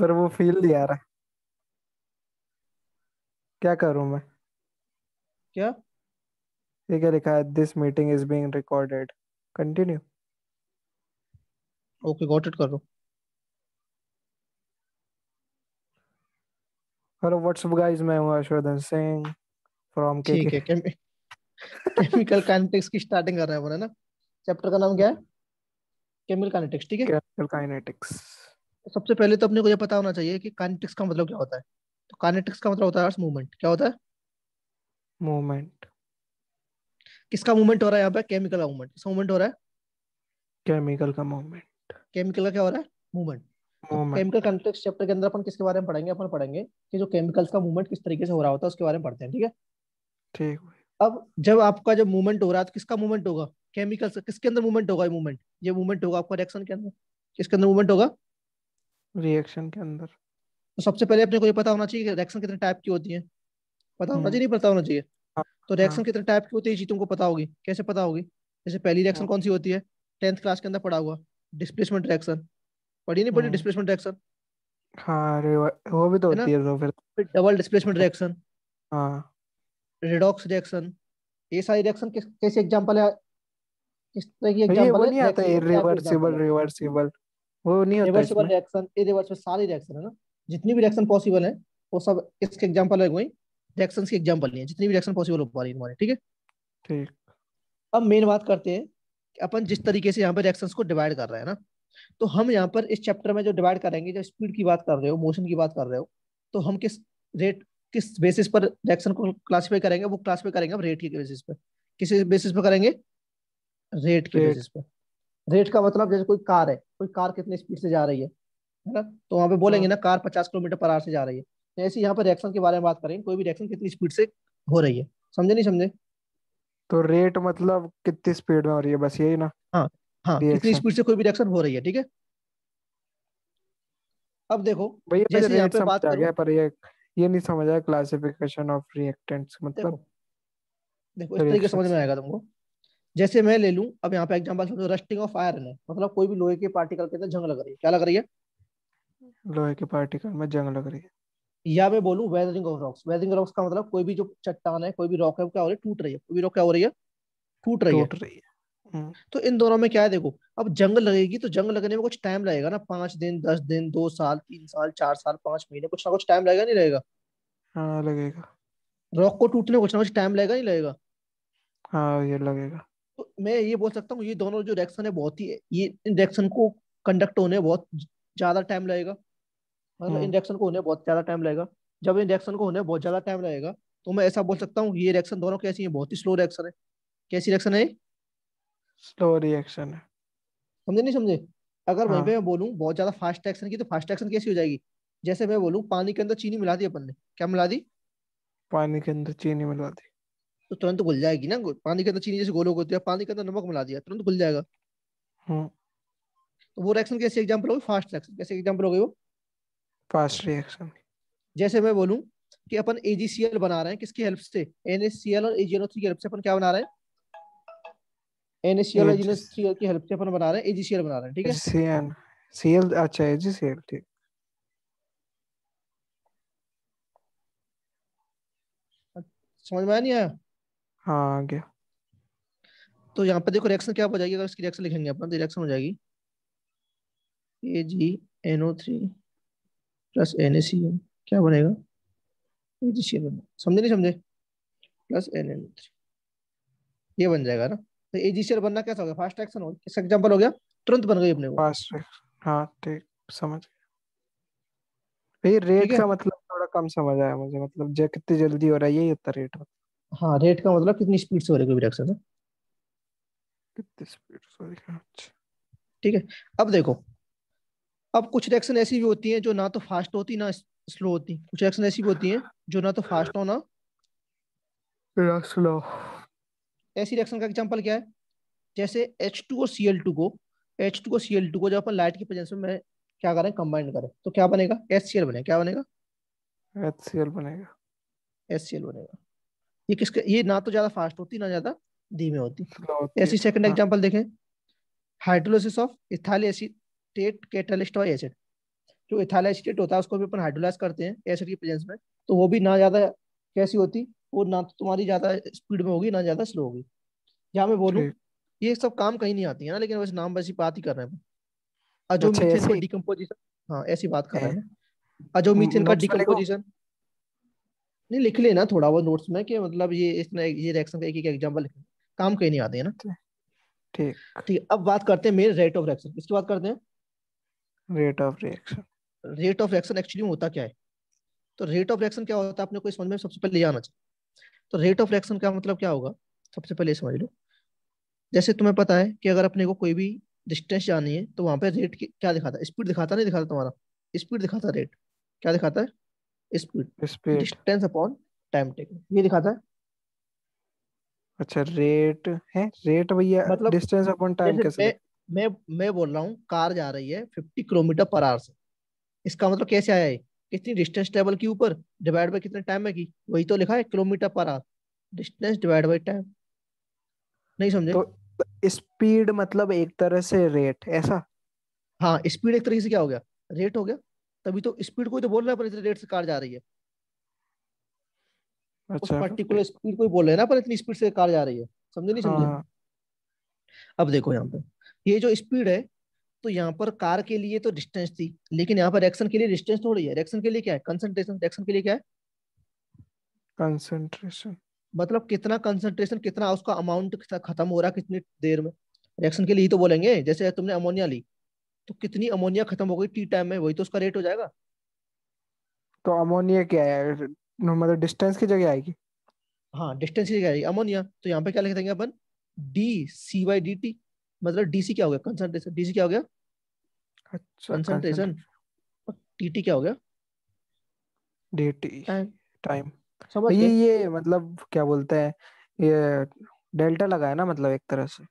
पर वो फील नहीं आ रहा क्या करूं मैं क्या ये क्या लिखा है this meeting is being recorded continue okay got it करो हेलो व्हाट्स अप गाइस मैं हूं हर्षवर्धन सिंह फ्रॉम के ठीक है केमिकल काइनेटिक्स की स्टार्टिंग कर रहे हैं अपन है ना चैप्टर का नाम क्या है केमिकल काइनेटिक्स ठीक है केमिकल काइनेटिक्स सबसे पहले तो अपने को यह पता होना चाहिए कि काइनेटिक्स का मतलब क्या होता है तो काइनेटिक्स का मतलब होता है मूवमेंट क्या होता है मूवमेंट किसका मूवमेंट हो रहा है यहाँ पे केमिकल का मूवमेंट किसका मूवमेंट हो रहा है केमिकल का मूवमेंट केमिकल का क्या हो रहा है मूवमेंट केमिकल कॉन्टेक्स्ट चैप्टर के अंदर अपन किसके बारे में पढ़ेंगे अपन पढ़ेंगे कि जो केमिकल्स का मूवमेंट किस तरीके से हो रहा होता है उसके बारे में पढ़ते हैं ठीक है ठीक अब जब आपका जो मूवमेंट हो रहा है तो किसका मूवमेंट होगा केमिकल्स किसके अंदर मूवमेंट होगा ये मूवमेंट ये मूवमेंट होगा आपका रिएक्शन के अंदर किसके अंदर मूवमेंट होगा रिएक्शन के अंदर तो सबसे पहले अपने को ये पता होना चाहिए कि रिएक्शन कितने टाइप की होती है पता होना हम्म। चाहिए नहीं पता होना चाहिए हाँ। तो रिएक्शन हाँ। कितने टाइप की होती है चीज तुमको पता होगी कैसे पता होगी जैसे पहली रिएक्शन हाँ। कौन सी होती है टेंथ क्लास के अंदर पढ़ा हुआ डिस्प्लेसमेंट रिएक्शन पढ़ी नहीं पढ़ी डिस्प्लेसमेंट रिएक्शन हाँ वो भी तो होती है तो फिर डबल डिस्प्लेसमेंट रिएक्शन हाँ रिडॉक्स रिएक्शन ये सारी रिएक्शन कैसे एग्जांपल है किस तरह की एग्जांपल है ये वो नहीं आता इरिवर्सिबल रिवर्सिबल वो नहीं होता रिवर्सिबल रिएक्शन ये इरिवर्सिबल सारे रिएक्शन है ना जितनी भी रिएक्शन पॉसिबल है वो सब इसके एग्जांपल है कोई रिएक्शंस के एग्जांपल नहीं है जितनी भी रिएक्शन पॉसिबल हो पा रही है ठीक है ठीक अब मेन बात करते हैं कि अपन जिस तरीके से यहाँ पर रिएक्शंस को डिवाइड कर रहे हैं ना तो हम यहाँ पर इस चैप्टर में जो डिवाइड करेंगे जो स्पीड की बात कर रहे हो मोशन की बात कर रहे हो तो हम किस रेट किस बेसिस पर रिएक्शन को क्लासीफाई करेंगे वो क्लासीफाई करेंगे रेट के बेसिस पर किस बेसिस पर करेंगे रेट के बेसिस पर रेट का मतलब जैसे कोई कार है कोई कार कितने स्पीड से जा रही है है ना तो वहाँ पे हाँ। बोलेंगे ना कार पचास किलोमीटर पर आर से जा रही है तो ऐसे यहाँ पर रिएक्शन के बारे में बात करेंगे कोई भी रिएक्शन कितनी स्पीड से हो रही है समझे नहीं समझे तो रेट मतलब कितनी स्पीड में हो रही है बस यही ना हाँ हाँ कितनी स्पीड से कोई भी रिएक्शन हो रही है ठीक है अब देखो जैसे यहाँ पे बात गया पर ये ये नहीं समझ आया क्लासिफिकेशन ऑफ रिएक्टेंट्स मतलब देखो, देखो इस तरीके समझ में आएगा तुमको जैसे मैं ले लूं अब यहाँ पे एग्जांपल तो रस्टिंग ऑफ आयरन है मतलब कोई भी लोहे के पार्टिकल के अंदर जंग लग रही है क्या लग रही है लोहे के पार्टिकल में जंग लग रही है या मैं बोलूं weathering of rocks weathering rocks का मतलब कोई भी जो चट्टान है कोई भी रॉक है वो क्या हो रही है टूट रही है कोई भी रॉक क्या हो रही है टूट रही है टूट रही है हम्म। तो इन दोनों में क्या है देखो अब जंग लगेगी तो जंग लगने में कुछ टाइम लगेगा ना पांच दिन दस दिन दो साल तीन साल चार साल पांच महीने कुछ ना कुछ टाइम लगेगा नहीं लगेगा हाँ लगेगा रॉक को टूटने कुछ ना कुछ टाइम लगेगा नहीं लगेगा हाँ ये लगेगा तो मैं ये बोल सकता हूँ ये दोनों जो रिएक्शन है बहुत ही ये इन रिएक्शन को कंडक्ट होने बहुत ज्यादा टाइम लगेगा मतलब हम्म। इन रिएक्शन को होने बहुत ज्यादा टाइम लगेगा जब इन रिएक्शन को होने बहुत ज्यादा टाइम लगेगा तो मैं ऐसा बोल सकता हूँ ये रिएक्शन दोनों कैसी है बहुत ही स्लो रिएक्शन है कैसी रिएक्शन है स्लो रिएक्शन है समझे नहीं समझे अगर हाँ। मैं बोलूँ बहुत ज्यादा फास्ट रिएक्शन की तो फास्ट रिएक्शन कैसी हो जाएगी जैसे मैं बोलूँ पानी के अंदर चीनी मिला दी अपन ने क्या मिला दी पानी के अंदर चीनी मिला दी तो तुरंत घुल जाएगी ना पानी के अंदर चीनी जैसे गोल हो है पानी के अंदर नमक मिला दिया तुरंत घुल जाएगा हाँ। तो वो रिएक्शन कैसे एग्जांपल गई फास्ट रिएक्शन कैसे एग्जांपल गई वो फास्ट रिएक्शन जैसे मैं बोलूं कि अपन AgCl बना रहे हैं किसकी हेल्प से NaCl और AgNO3 की हेल्प से अपन क्या बना रहे हैं NaCl और AgNO3 की हेल्प से अपन बना रहे हैं AgCl बना रहे हैं ठीक है CN Cl अच्छा AgCl ठीक समझ में आया नहीं आया हाँ आ गया तो यहाँ पे देखो रिएक्शन क्या हो जाएगी अगर इसकी रिएक्शन लिखेंगे अपन तो रिएक्शन हो जाएगी A G N O three plus N A C N क्या बनेगा ए जी सी एन समझे नहीं समझे प्लस एन एन थ्री ये बन जाएगा ना तो ए जी सी एल बनना कैसा हो गया फास्ट रिएक्शन हो इसका एग्जाम्पल हो गया तुरंत बन गई अपने को फास्ट हाँ ठीक समझ गया रेट का मतलब थोड़ा कम समझ आया मुझे मतलब जो कितनी जल्दी हो रहा है यही होता रेट मतलब हाँ रेट का मतलब कितनी स्पीड से हो रही है कोई रिएक्शन कितनी स्पीड से अच्छा। ठीक है अब देखो अब कुछ रिएक्शन ऐसी भी होती हैं जो ना तो फास्ट होती ना स्लो होती कुछ रिएक्शन ऐसी भी होती हैं जो ना तो फास्ट हो ना स्लो ऐसी रिएक्शन का एग्जांपल क्या है जैसे H2 और Cl2 को H2 और Cl2 को जब अपन लाइट की प्रेजेंस में क्या करें कंबाइन करें तो क्या बनेगा HCl बनेगा क्या बनेगा HCl बनेगा HCl बनेगा ये किसके ये ना तो ज्यादा फास्ट होती ना ज्यादा धीमे होती ऐसी सेकंड एग्जांपल हाँ। देखें hydrolysis of ethyl acetate catalyst और एसिड जो इथाइल एसीटेट होता है उसको भी अपन हाइड्रोलाइज करते हैं एसिड की प्रेजेंस में तो वो भी ना ज्यादा कैसी होती वो ना तो तुम्हारी ज्यादा स्पीड में होगी ना ज्यादा स्लो होगी यहाँ मैं बोलूं ये सब काम कहीं नहीं आती है ना लेकिन बस नाम वैसी बात ही कर रहे हैं अच्छा, अजोमीथेन का डीकंपोजिशन हाँ ऐसी बात कर रहे हाँ। हैं अजोमीथेन हाँ, का डीकंपोजिशन नहीं लिख लेना थोड़ा बहुत नोट्स में कि मतलब ये इस ये रिएक्शन का एक एक एग्जांपल लिखना काम कहीं नहीं आते है ना ठीक ठीक अब बात करते हैं मेन रेट ऑफ रिएक्शन इसकी बात करते हैं rate of reaction rate of reaction actually में होता क्या है तो रेट ऑफ रिएक्शन क्या होता है आपने कोई समझ में सबसे पहले आना चाहिए तो रेट ऑफ रिएक्शन का मतलब क्या होगा सबसे पहले समझ लो जैसे तुम्हें पता है कि अगर अपने को कोई भी डिस्टेंस जानी है तो वहां पे रेट क्या दिखाता है स्पीड दिखाता नहीं दिखाता तुम्हारा स्पीड दिखाता रेट क्या दिखाता है speed distance upon time taken ये दिखाता है अच्छा रेट है रेट भैया मतलब डिस्टेंस अपॉन टाइम कैसे मैं, मैं बोल रहा हूँ कार जा रही है 50 किलोमीटर पर आवर से इसका मतलब कैसे आया है कितनी डिस्टेंस टेबल की ऊपर डिवाइड बाय कितने टाइम में की वही तो लिखा है किलोमीटर पर hour distance divide by time नहीं समझे तो स्पीड मतलब एक तरह से रेट ऐसा हाँ स्पीड एक तरह से क्या हो गया रेट हो गया तभी तो स्पीड को तो बोल रहा है पर इतने रेट से कार जा रही है अच्छा पर्टिकुलर अच्छा। स्पीड को बोल रहे हैं ना पर इतनी स्पीड से कार जा रही है समझे नहीं समझे हाँ। अब देखो यहाँ पे ये जो स्पीड है तो यहाँ पर कार के लिए तो डिस्टेंस थी लेकिन यहाँ पर एक्शन के लिए डिस्टेंस थोड़ी है एक्शन के लिए क्या है कंसंट्रेशन एक्शन के लिए क्या है कंसंट्रेशन मतलब कितना कंसंट्रेशन कितना उसका अमाउंट खत्म हो रहा है कितनी देर में रिएक्शन के लिए ही तो बोलेंगे जैसे तुमने अमोनिया ली तो कितनी अमोनिया खत्म हो गई टी टाइम में वही तो उसका रेट हो जाएगा तो अमोनिया क्या है मतलब डिस्टेंस की जगह आएगी हाँ डिस्टेंस की जगह आएगी अमोनिया तो यहाँ पे क्या लिख देंगे अपन D C Y D T मतलब डीसी क्या हो गया कंसंट्रेशन डीसी क्या हो गया कंसंट्रेशन कंसंट्रेशन टीटी क्या हो गया डीटी टाइम समझ ये ये मतलब क्या बोलते हैं ये डेल्टा लगा है ना मतलब एक तरह से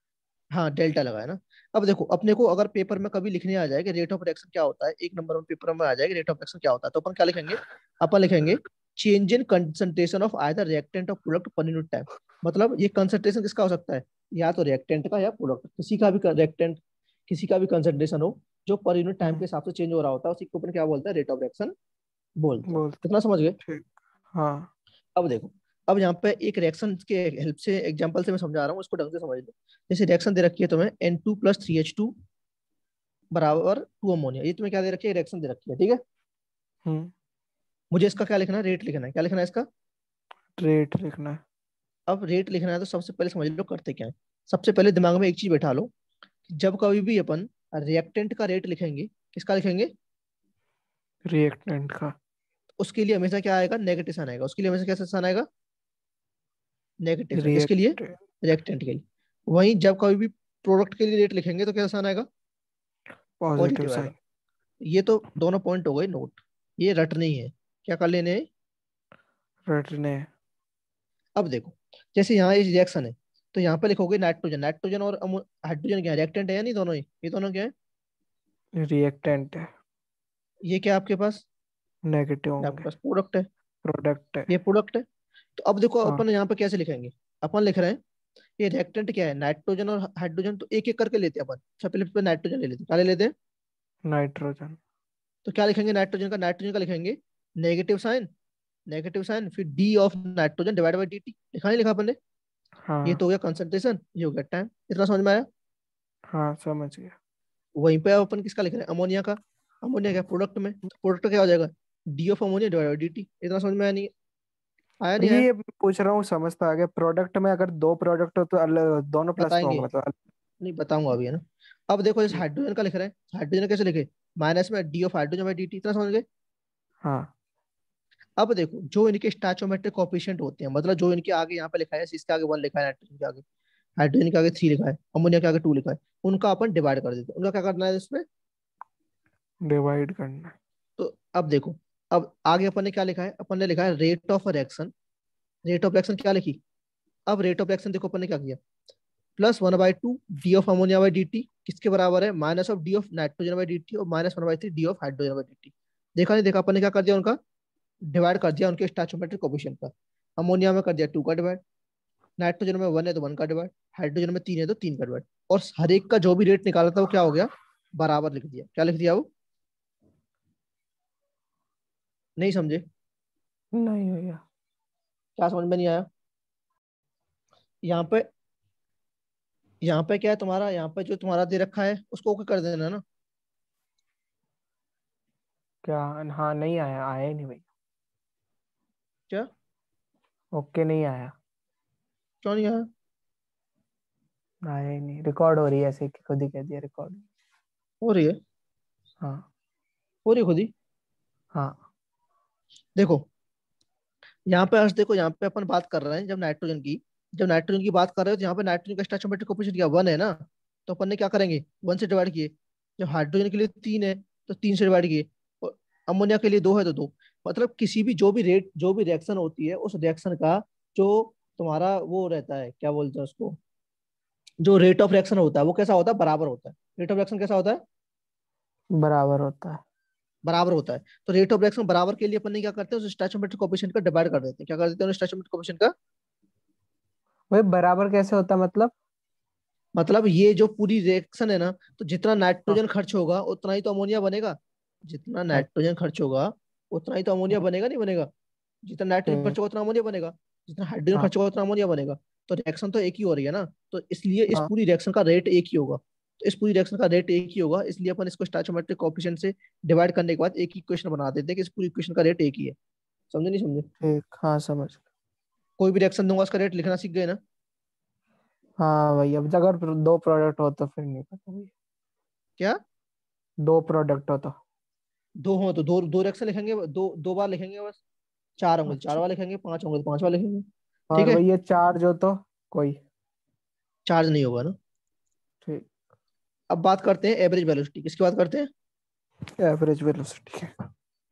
हाँ डेल्टा लगा है ना अब देखो अपने को अगर पेपर में कभी लिखने आ जाए कि रेट ऑफ रिएक्शन क्या होता है एक नंबर में पेपर में आ जाएगा रेट ऑफ रिएक्शन क्या होता है तो अपन क्या लिखेंगे अपन लिखेंगे change in concentration of either reactant और प्रोडक्ट पर यूनिट टाइम मतलब ये कंसंट्रेशन किसका हो सकता है या तो रिएक्टेंट का या प्रोडक्ट किसी का भी रिएक्टेंट किसी का भी कंसंट्रेशन हो जो पर यूनिट टाइम के हिसाब से चेंज हो रहा होता है उसी को अपन क्या बोलता है रेट ऑफ रिएक्शन बोलते हैं इतना समझ गए हाँ अब देखो अब यहाँ पे एक रिएक्शन के हेल्प से एग्जांपल से मैं समझा रहा हूँ इसको ढंग से समझ लो जैसे रिएक्शन दे रखी है तुम्हें N two plus three H two बराबर टू अमोनिया ये तुम्हें क्या दे रखी है रिएक्शन दे रखी है ठीक है हम्म। मुझे इसका क्या लिखना है रेट लिखना है क्या लिखना है इसका रेट लिखना है अब रेट लिखना है तो सबसे पहले समझ लो करते क्या है सबसे पहले दिमाग में एक चीज बैठा लो जब कभी भी अपन रिएक्टेंट का रेट लिखेंगे किसका लिखेंगे रिएक्टेंट का उसके लिए हमेशा क्या आएगा नेगेटिव साइन आएगा उसके लिए हमेशा कैसा साइन आएगा नेगेटिव लिए रिएक्टेंट के लिए जब कभी भी प्रोडक्ट के लिए रेट लिखेंगे तो कैसा आएगा पॉजिटिव साइन ये तो दोनों पॉइंट हो गए नोट ये रट नहीं है क्या कर लेने रटने अब देखो जैसे यहाँ ये रिएक्शन है तो यहाँ पे लिखोगे नाइट्रोजन नाइट्रोजन और हाइड्रोजन क्या रिएक्टेंट है या नहीं दोनों ही ये दोनों क्या है रिएक्टेंट है ये क्या आपके पास नेगेटिव आपके पास प्रोडक्ट है प्रोडक्ट है ये प्रोडक्ट है तो अब देखो हाँ. अपन यहाँ पे कैसे लिखेंगे अपन लिख रहे हैं ये रिएक्टेंट क्या है नाइट्रोजन और हाइड्रोजन तो एक एक करके लेते हैं अपन अच्छा पहले नाइट्रोजन ले लेते हैं क्या ले लेते हैं नाइट्रोजन तो क्या लिखेंगे नाइट्रोजन का नाइट्रोजन का लिखेंगे नेगेटिव साइन नेगेटिव साइन फिर D of nitrogen divide by D T लिखा नहीं लिखा अपन ने हाँ. ये तो हो गया कंसेंट्रेशन ये हो गया टाइम इतना समझ में आया हाँ समझ गया वहीं पे अपन किसका लिख रहे हैं अमोनिया का अमोनिया का प्रोडक्ट में प्रोडक्ट क्या हो जाएगा D of ammonia divide by D T इतना समझ में आया नहीं अरे ये पूछ रहा हूँ समझता आगे प्रोडक्ट में अगर दो प्रोडक्ट हो तो दोनों प्लस होगा तो नहीं बताऊंगा अभी है ना अब देखो जैसे हाइड्रोजन हम्म। का लिख रहे हैं हाइड्रोजन कैसे लिखे माइनस में D of hydrogen by D T इतना समझ गए हाँ अब देखो जो इनके स्टाचोमेट्रिक कॉपिशियंट होते हैं मतलब जो इनके आगे यहाँ पे लिखा है इसके आगे वन लिखा है नाइट्रोजन के आगे हाइड्रोजन के आगे थ्री लिखा है अमोनिया के आगे टू लिखा है उनका अपन डिवाइड कर देते हैं उनका क्या करना है इसमें डिवाइड करना तो अब देखो अब आगे अपन ने क्या लिखा है अपन ने लिखा है rate of reaction rate of reaction क्या लिखी अब रेट ऑफ रिएक्शन देखो अपन ने क्या किया plus one by two D of ammonia by D T किसके बराबर है minus of D of nitrogen by D T और minus one by three D of hydrogen by D T देखा नहीं देखा अपन ने क्या कर दिया उनका डिवाइड कर दिया उनके स्टैचोमेट्रिक कोपिशन का अमोनिया में कर दिया टू का डिवाइड नाइट्रोजन में वन है तो वन का डिवाइड हाइड्रोजन में तीन है तो तीन का डिवाइड और हर एक का जो भी रेट निकाला था वो क्या हो गया बराबर लिख दिया क्या लिख दिया वो नहीं समझे नहीं भैया क्या समझ में नहीं आया यहाँ पे यहाँ पे क्या है तुम्हारा यहाँ पे जो तुम्हारा दे रखा है उसको ओके कर देना ना क्या हाँ नहीं आया आया नहीं भैया क्या ओके नहीं आया क्यों नहीं आया नहीं ही नहीं रिकॉर्ड हो रही है ऐसे खुद ही कह दिया रिकॉर्ड हो रही है हाँ हो रही खुद ही हाँ देखो यहाँ पे अर्श देखो यहाँ पे अपन बात कर रहे हैं जब नाइट्रोजन की जब नाइट्रोजन की बात कर रहे हो तो यहाँ पे नाइट्रोजन का स्टैचोमेट्रिक कोपिशन क्या वन है ना तो अपन ने क्या करेंगे वन से डिवाइड किए जब हाइड्रोजन के लिए तीन है तो तीन से डिवाइड किए और अमोनिया के लिए दो है तो दो मतलब किसी भी जो भी रेट जो भी रिएक्शन होती है उस रिएक्शन का जो तुम्हारा वो रहता है क्या बोलते हैं उसको जो रेट ऑफ रिएक्शन होता है वो कैसा होता है बराबर होता है रेट ऑफ रिएक्शन कैसा होता है बराबर होता है बराबर होता है तो रेट ऑफ रिएक्शन बराबर के लिए अपन ने क्या करते हैं उस स्टैचोमेट्रिक कोपिशेंट का डिवाइड कर देते हैं क्या कर देते हैं स्टैचोमेट्रिक कोपिशेंट का वही बराबर कैसे होता मतलब मतलब ये जो पूरी रिएक्शन है ना तो जितना नाइट्रोजन हाँ। खर्च होगा उतना ही तो अमोनिया बनेगा जितना नाइट्रोजन हाँ। खर्च होगा उतना ही तो अमोनिया हाँ। बनेगा नहीं बनेगा जितना नाइट्रोजन हाँ। खर्च होगा उतना अमोनिया बनेगा जितना हाइड्रोजन खर्च होगा उतना अमोनिया बनेगा तो रिएक्शन तो एक ही हो रही है ना तो इसलिए इस पूरी रिएक्शन का रेट एक ही होगा तो इस पूरी रिएक्शन का रेट एक ही होगा इसलिए अपन इसको स्टोइकोमेट्रिक कोएफिशिएंट से डिवाइड करने के बाद एक ही क्वेश्चन बना देते हैं कि इस पूरी इक्वेशन का रेट एक ही है समझे नहीं समझे ठीक हाँ समझ कोई भी रिएक्शन दूंगा उसका रेट लिखना सीख गए ना हाँ भाई अब अगर दो प्रोडक्ट हो तो फिर नहीं पता क्या दो प्रोडक्ट हो तो दो हो तो दो दो रिएक्शन लिखेंगे दो दो बार लिखेंगे बस चार होंगे चार बार लिखेंगे पांच होंगे तो पांच बार लिखेंगे ठीक है ये चार्ज हो तो कोई चार्ज नहीं होगा ना ठीक अब बात करते हैं एवरेज वेलोसिटी किसकी बात करते हैं एवरेज वेलोसिटी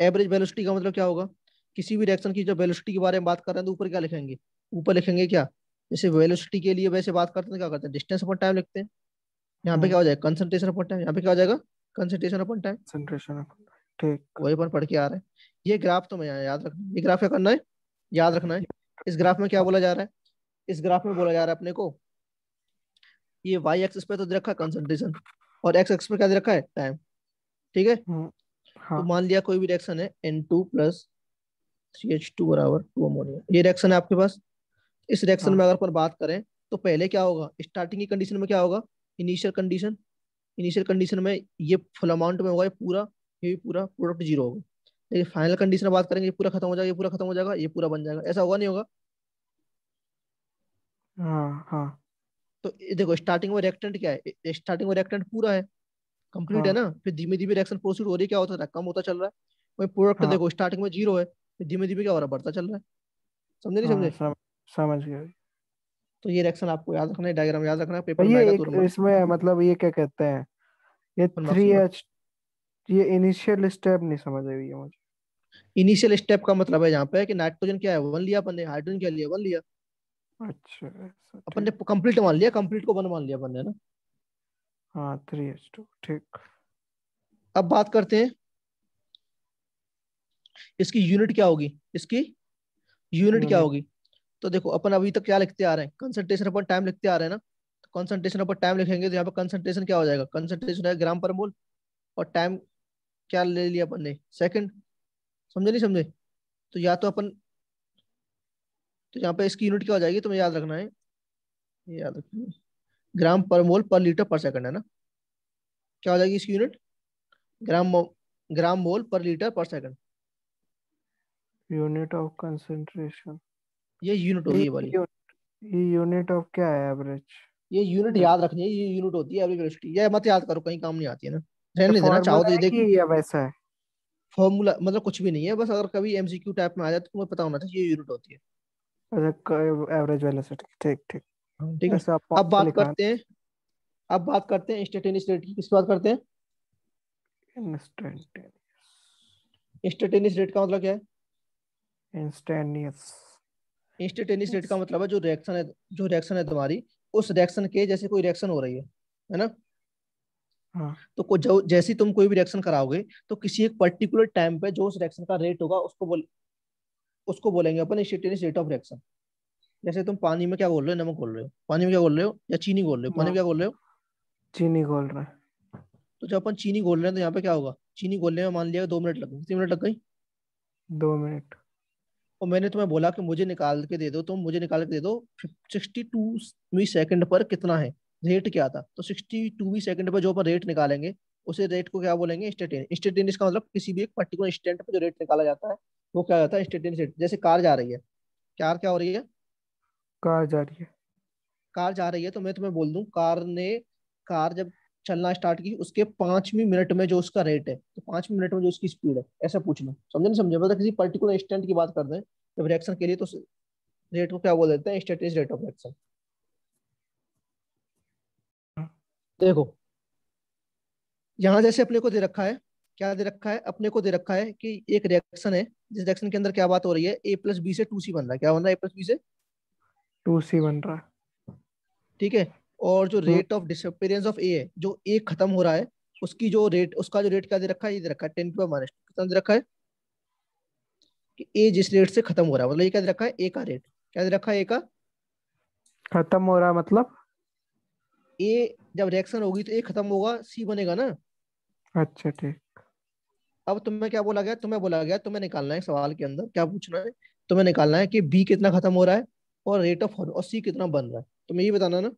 एवरेज वेलोसिटी का मतलब क्या होगा किसी भी रिएक्शन की जब वेलोसिटी के बारे में बात कर रहे हैं तो ऊपर क्या लिखेंगे ऊपर लिखेंगे क्या जैसे वेलोसिटी के लिए वैसे बात करते हैं तो क्या करते हैं डिस्टेंस अपॉन टाइम लिखते हैं हम्म। यहाँ पे क्या हो जाएगा कंसंट्रेशन अपॉन टाइम यहाँ पे क्या हो जाएगा concentration upon time concentration upon ठीक वही अपन पढ़ के आ रहे हैं ये ग्राफ तो मैं याद रखना ये ग्राफ क्या करना है याद रखना है इस ग्राफ में क्या बोला जा रहा है इस ग्राफ में बोला जा रहा है अपने को ये वाई एक्सिस पे तो दे रखा है कंसंट्रेशन और एक्स एक्सिस पे क्या दे रखा है टाइम ठीक है हम्म, हाँ. तो मान लिया कोई भी रिएक्शन है N two plus three H two बराबर टू अमोनिया ये रिएक्शन है आपके पास इस रिएक्शन हाँ. में अगर अपन बात करें तो पहले क्या होगा स्टार्टिंग की कंडीशन में क्या होगा इनिशियल कंडीशन इनिशियल कंडीशन में ये फुल अमाउंट में होगा ये पूरा ये भी पूरा प्रोडक्ट जीरो होगा लेकिन फाइनल कंडीशन बात करेंगे ये पूरा खत्म हो जाएगा ये पूरा खत्म हो जाएगा ये पूरा बन जाएगा ऐसा होगा नहीं होगा हाँ हाँ तो देखो स्टार्टिंग में रिएक्टेंट क्या है स्टार्टिंग में रिएक्टेंट पूरा है कंप्लीट हाँ. है ना फिर धीमे धीमे रिएक्शन प्रोसीड हो रही क्या होता है कम होता चल रहा है वही प्रोडक्ट हाँ. देखो स्टार्टिंग में जीरो है फिर धीमे धीमे क्या हो रहा है बढ़ता चल रहा है समझे नहीं हाँ, समझे समझ गया तो ये रिएक्शन आपको याद रखना है डायग्राम याद रखना है पेपर ये एक, तो इसमें मतलब ये क्या कहते हैं ये 3H ये इनिशियल स्टेप नहीं समझ आई मुझे इनिशियल स्टेप का मतलब है यहाँ पे कि नाइट्रोजन क्या है वन लिया अपन ने हाइड्रोजन क्या लिया वन लिया अच्छा अपन ने कंप्लीट मान लिया कंप्लीट को वन मान लिया अपन ने ना हाँ थ्री एच टू ठीक अब बात करते हैं इसकी यूनिट क्या होगी इसकी यूनिट क्या होगी तो देखो अपन अभी तक क्या लिखते आ रहे हैं कंसंट्रेशन अपन टाइम लिखते आ रहे हैं ना तो कंसंट्रेशन अपन टाइम लिखेंगे तो यहाँ पे कंसंट्रेशन क्या हो जाएगा कंसंट्रेशन है ग्राम पर मोल और टाइम क्या ले लिया अपन ने सेकंड समझे नहीं समझे तो या तो अपन तो यहाँ पे इसकी यूनिट क्या हो जाएगी तुम्हें याद रखना है याद रखना ग्राम पर मोल पर लीटर पर सेकंड है ना क्या हो जाएगी इसकी यूनिट ग्राम ग्राम मोल पर लीटर पर सेकंड यूनिट ऑफ कंसंट्रेशन ये यूनिट होगी वाली ये यूनिट ऑफ क्या है एवरेज ये यूनिट याद रखनी है ये यूनिट होती है एवरेज वेलोसिटी ये मत याद करो कहीं काम नहीं आती है ना रहने तो देना चाहो तो ये देख ये वैसा है फॉर्मूला मतलब कुछ भी नहीं है बस अगर कभी एमसीक्यू टाइप में आ जाए तो तुम्हें पता होना चाहिए ये यूनिट होती है एवरेज वेलोसिटी ठीक ठीक ठीक हाँ, है अब बात करते हैं अब बात करते हैं इंस्टेंटेनियस रेट की किस बात करते हैं इंस्टेंटेनियस इंस्टेंटेनियस रेट का मतलब क्या है इंस्टेंटेनियस इंस्टेंटेनियस रेट का मतलब है जो रिएक्शन है जो रिएक्शन है तुम्हारी उस रिएक्शन के जैसे कोई रिएक्शन हो रही है है ना हाँ. तो को जैसे तुम कोई भी रिएक्शन कराओगे तो किसी एक पर्टिकुलर टाइम पे जो उस रिएक्शन का रेट होगा उसको बोल उसको बोलेंगे अपन इंस्टेंटेनियस रेट ऑफ रिएक्शन जैसे तुम पानी में क्या बोल रहे हो नमक बोल रहे हो पानी में क्या बोल रहे हो या चीनी बोल रहे हो पानी में हाँ। क्या बोल रहे हो चीनी बोल रहे हैं तो जब अपन चीनी बोल रहे हैं तो यहाँ पे क्या होगा चीनी बोलने में मान लिया दो मिनट लग गए कितनी मिनट लग गई दो मिनट और मैंने तुम्हें बोला कि मुझे निकाल के दे दो तुम मुझे निकाल के दे दो सिक्सटी टू वी सेकेंड पर कितना है रेट क्या था तो सिक्सटी टू वी सेकेंड पर जो अपन रेट निकालेंगे उसे रेट को क्या बोलेंगे इंस्टेंटेनियस इंस्टेंटेनियस का मतलब किसी भी एक पर्टिकुलर इंस्टेंट पर जो रेट निकाला जाता है वो क्या होता है स्टेटिन स्टेट जैसे कार जा रही है कार क्या हो रही है कार जा रही है कार जा रही है तो मैं तुम्हें बोल दूं कार ने कार जब चलना स्टार्ट की उसके पांचवी मिनट में जो उसका रेट है तो पांचवी मिनट में जो उसकी स्पीड है ऐसा पूछना समझे ना समझे मतलब किसी पर्टिकुलर इंस्टेंट की बात कर दें जब रिएक्शन के लिए तो रेट को क्या बोल देते हैं स्टेटिस रेट ऑफ रिएक्शन देखो यहाँ जैसे अपने को दे रखा है क्या दे रखा है अपने को दे रखा है कि एक रिएक्शन है जिस डायरेक्शन के अंदर क्या बात हो रही है ए प्लस बी से टू सी बन रहा है क्या बन रहा है ए प्लस बी से टू सी बन रहा है ठीक है और जो rate of disappearance of A है जो ए खत्म हो रहा है उसकी जो रेट उसका जो रेट क्या दे रखा है ये दे रखा है टेन पावर माइनस कितना दे रखा है कि ए जिस रेट से खत्म हो रहा है मतलब ये क्या दे रखा है ए का रेट क्या दे रखा है ए का खत्म हो रहा है मतलब ए जब रिएक्शन होगी तो ए खत्म होगा सी बनेगा ना अच्छा ठीक अब तुम्हें क्या बोला गया तुम्हें बोला गया तुम्हें निकालना है सवाल के अंदर क्या पूछना है तुम्हें निकालना है कि बी कितना खत्म हो रहा है और रेट ऑफ और सी कितना बन रहा है तुम्हें ये बताना ना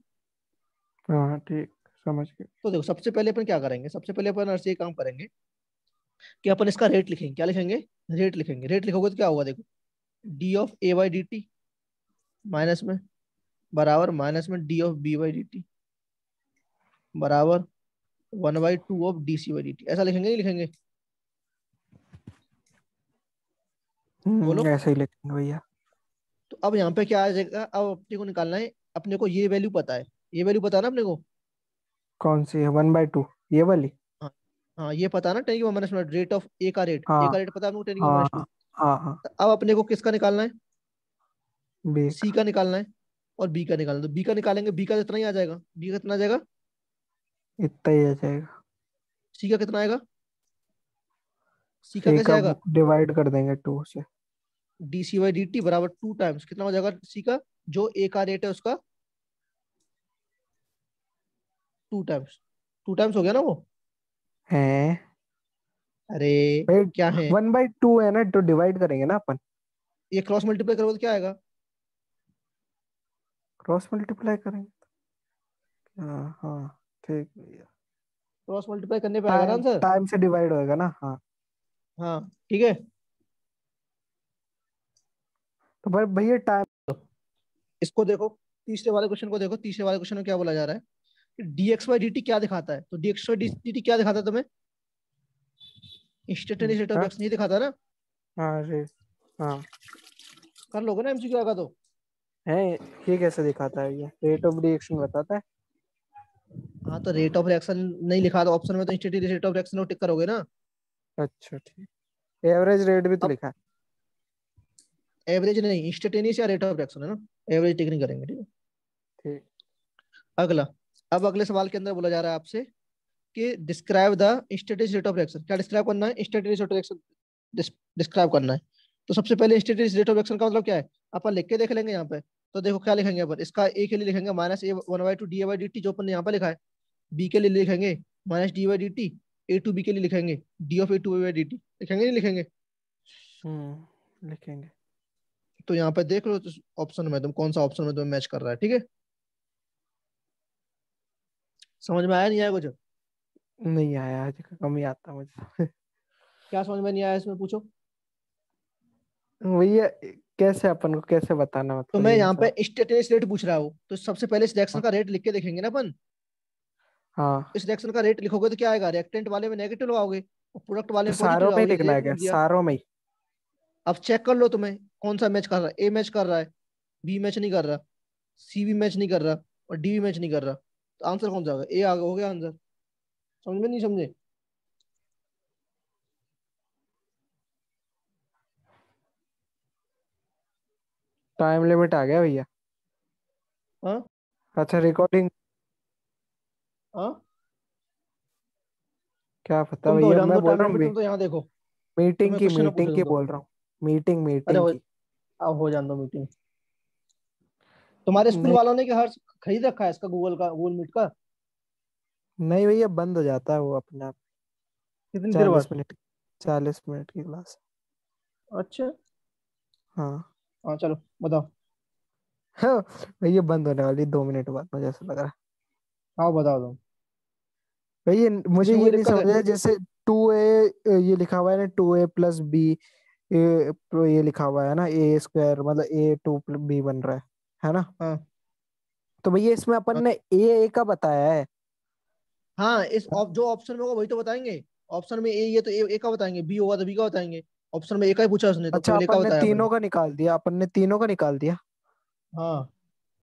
हाँ ठीक समझ गए तो देखो सबसे पहले अपन क्या करेंगे सबसे पहले अपन अर्सी काम करेंगे कि अपन इसका रेट लिखेंगे क्या लिखेंगे रेट लिखेंगे रेट लिखोगे तो क्या होगा देखो D of A by D T minus में बराबर माइनस में D of B by D T बराबर one by two of D C by D T ऐसा लिखेंगे नहीं लिखेंगे हम्म, बोलो ऐसे ही लिखेंगे भैया तो अब यहाँ पे क्या आ जाएगा अब अपने को निकालना है अपने को ये वैल्यू पता है ये वैल्यू पता ना अपने को कौन सी है वन बाई टू ये वाली हाँ, हाँ ये पता ना टेन की minus one rate of A का रेट ए हाँ। का रेट पता है टेन हाँ, माइनस हाँ, टू तो अब अपने को किसका निकालना है सी का निकालना है और बी का निकालना है तो बी का निकालेंगे बी का तो इतना ही आ जाएगा बी का कितना आ जाएगा इतना ही आ जाएगा सी का कितना आएगा सी का कैसे आएगा डिवाइड कर देंगे टू से D C Y D T बराबर टू टाइम्स कितना हो जाएगा सी का जो ए का रेट है उसका टू टाइम्स टू टाइम्स हो गया ना वो है अरे क्या है वन बाई टू है ना तो डिवाइड करेंगे ना अपन ये क्रॉस मल्टीप्लाई करोगे तो क्या आएगा क्रॉस मल्टीप्लाई करेंगे तो। हाँ, हाँ ठीक क्रॉस मल्टीप्लाई करने पे आएगा ना सर टाइम से डिवाइड होएगा ना हाँ हाँ ठीक है पर भैया टाइम इसको देखो तीसरे वाले क्वेश्चन को देखो तीसरे वाले क्वेश्चन में क्या बोला जा रहा है कि dx by dt क्या दिखाता है तो dx by dt क्या दिखाता है तुम्हें इंस्टेंटेनियस रेट ऑफ एक्स नहीं दिखाता ना हां हां कर लोगे ना एमसीक्यू आगा तो है ये कैसे दिखाता है ये रेट ऑफ रिएक्शन बताता है हाँ तो रेट ऑफ रिएक्शन नहीं लिखा तो ऑप्शन में तो इंस्टेंटेनियस रेट ऑफ रिएक्शन को टिक करोगे ना अच्छा ठीक एवरेज रेट भी तो लिखा है एवरेज नहीं इंस्टेंटेनियस या रेट ऑफ रिएक्शन है ना एवरेज टेक करेंगे ठीक है अगला अब अगले सवाल के अंदर बोला जा रहा है आपसे कि describe the instantaneous rate of reaction क्या डिस्क्राइब करना है instantaneous rate of reaction describe करना है तो सबसे पहले इंस्टेंटेनियस रेट ऑफ रिएक्शन का मतलब क्या है अपन लिख के देख लेंगे यहां पे तो देखो क्या लिखेंगे अपन इसका ए के लिए लिखेंगे minus A one by two D by D T जो अपन ने यहाँ पे लिखा है बी के लिए लिखेंगे minus D by D T A two B के लिए लिखेंगे D of A two by D T लिखेंगे नहीं लिखेंगे हम्म, लिखेंगे तो यहाँ पे देख लो ऑप्शन में तुम कौन सा ऑप्शन में तुम्हें मैच कर रहा है ठीक है समझ में आया नहीं आया कुछ नहीं आया आज कम ही आता मुझे क्या समझ में नहीं आया इसमें पूछो भैया कैसे अपन को कैसे बताना मतलब तो मैं यहाँ पे स्टेटस रेट पूछ रहा हूँ तो सबसे पहले सिलेक्शन का रेट लिख के देखेंगे ना अपन हाँ इस रिएक्शन का रेट लिखोगे तो क्या आएगा रिएक्टेंट वाले में नेगेटिव आओगे प्रोडक्ट वाले में सारों में लिखना है क्या सारों में अब चेक कर लो तुम्हें कौन सा मैच कर रहा है ए मैच कर रहा है बी मैच नहीं कर रहा सी भी मैच नहीं कर रहा और डी भी मैच नहीं कर रहा तो आंसर कौन सा होगा ए आ हो गया आंसर समझ में नहीं समझे टाइम लिमिट आ गया भैया हाँ? अच्छा रिकॉर्डिंग हाँ? क्या पता तो भैया मैं तो तो बोल रहा हूँ तो यहाँ देखो मीटिंग की मीटिंग की बोल रहा हूँ मीटिंग मीटिंग अब हो जान दो मीटिंग तुम्हारे स्कूल वालों ने क्या हर खरीद रखा है इसका गूगल का गूगल मीट का नहीं भैया बंद हो जाता है वो अपने आप कितनी देर बाद मिनट चालीस मिनट की क्लास अच्छा हाँ हाँ चलो बताओ हाँ भैया बंद होने वाली दो मिनट बाद मुझे ऐसा लग रहा है हाँ बताओ तुम भैया मुझे ये नहीं समझ आया जैसे टू ए ये लिखा हुआ है ना two A plus B A तो ये लिखा हुआ है ना ए स्क्वायर मतलब ए टू बी बन रहा है है ना हाँ। तो भैया इसमें अपन ने ए ए का बताया है हाँ इस ऑप जो ऑप्शन में होगा वही तो बताएंगे ऑप्शन में ए ये तो ए, ए का बताएंगे बी होगा तो बी का बताएंगे ऑप्शन में ए का ही पूछा उसने तो अच्छा अपन ने तीनों का निकाल दिया अपन ने तीनों का निकाल दिया हाँ